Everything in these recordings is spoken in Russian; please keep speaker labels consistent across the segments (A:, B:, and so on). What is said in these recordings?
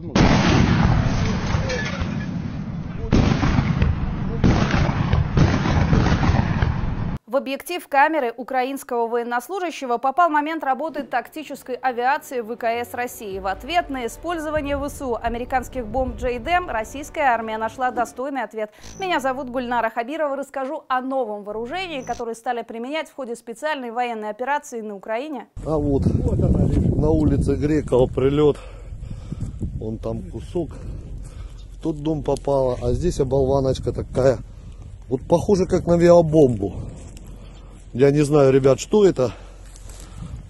A: там... Ну. В объектив камеры украинского военнослужащего попал момент работы тактической авиации ВКС России. В ответ на использование ВСУ американских бомб «Джейдем» российская армия нашла достойный ответ. Меня зовут Гульнара Хабирова. Расскажу о новом вооружении, которое стали применять в ходе специальной военной операции на Украине. А вот, вот она, на улице Грекова прилет Вон там кусок. В тот дом попало, а здесь оболваночка такая. Вот похоже как на виабомбу. Я не знаю, ребят, что это.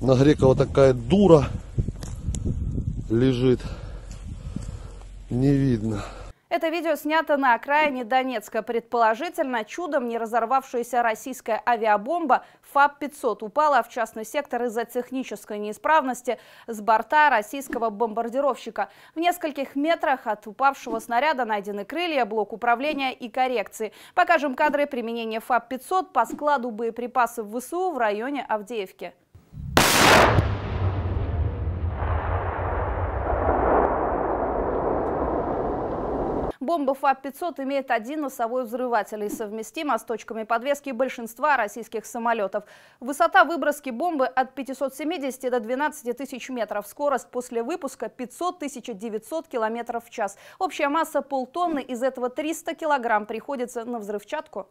A: На Грекова такая дура лежит. Не видно. Это видео снято на окраине Донецка. Предположительно, чудом не разорвавшаяся российская авиабомба ФАБ-500 упала в частный сектор из-за технической неисправности с борта российского бомбардировщика. В нескольких метрах от упавшего снаряда найдены крылья, блок управления и коррекции. Покажем кадры применения ФАБ-500 по складу боеприпасов ВСУ в районе Авдеевки. Бомба ФАП-500 имеет один носовой взрыватель и совместима с точками подвески большинства российских самолетов. Высота выброски бомбы от 570 до 12 тысяч метров. Скорость после выпуска 500-1900 километров в час. Общая масса полтонны, из этого 300 килограмм приходится на взрывчатку.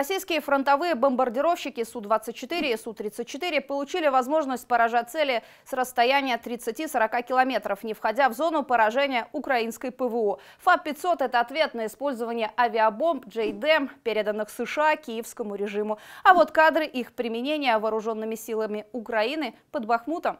A: Российские фронтовые бомбардировщики Су-24 и Су-34 получили возможность поражать цели с расстояния 30-40 километров, не входя в зону поражения украинской ПВО. ФА-500 – это ответ на использование авиабомб JDM, переданных США киевскому режиму. А вот кадры их применения вооруженными силами Украины под Бахмутом.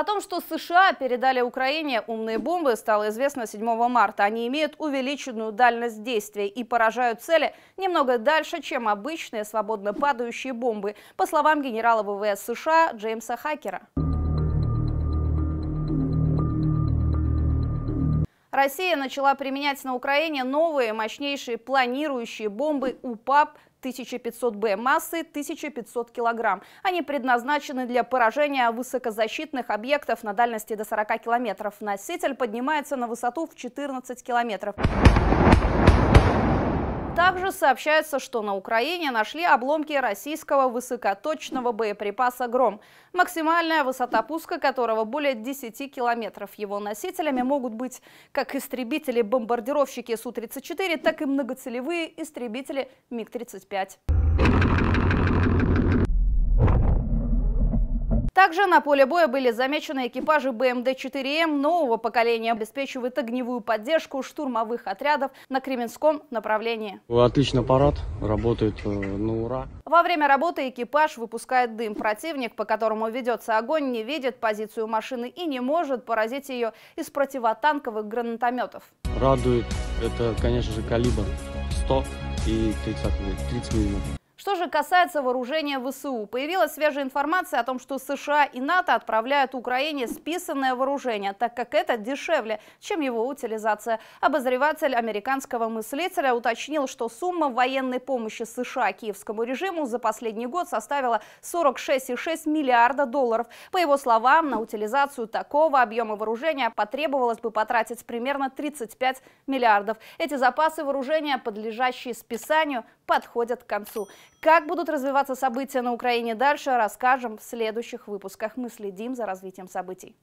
A: О том, что США передали Украине умные бомбы, стало известно 7 марта. Они имеют увеличенную дальность действия и поражают цели немного дальше, чем обычные свободно падающие бомбы, по словам генерала ВВС США Джеймса Хакера. Россия начала применять на Украине новые мощнейшие планирующие бомбы УПАП 1500Б массы 1500 килограмм. Они предназначены для поражения высокозащитных объектов на дальности до 40 километров. Носитель поднимается на высоту в 14 километров. Также сообщается, что на Украине нашли обломки российского высокоточного боеприпаса «Гром». Максимальная высота пуска которого более 10 километров. Его носителями могут быть как истребители-бомбардировщики Су-34, так и многоцелевые истребители МиГ-35. Также на поле боя были замечены экипажи БМД-4М нового поколения. Обеспечивают огневую поддержку штурмовых отрядов на Кременском направлении. Отличный парад, работает э, на ура. Во время работы экипаж выпускает дым. Противник, по которому ведется огонь, не видит позицию машины и не может поразить ее из противотанковых гранатометов. Радует это, конечно же, калибр 100 и 30, 30 мм же касается вооружения ВСУ. Появилась свежая информация о том, что США и НАТО отправляют Украине списанное вооружение, так как это дешевле, чем его утилизация. Обозреватель американского мыслителя уточнил, что сумма военной помощи США киевскому режиму за последний год составила 46,6 миллиарда долларов. По его словам, на утилизацию такого объема вооружения потребовалось бы потратить примерно 35 миллиардов. Эти запасы вооружения, подлежащие списанию, подходят к концу. Как будут развиваться события на Украине дальше, расскажем в следующих выпусках. Мы следим за развитием событий.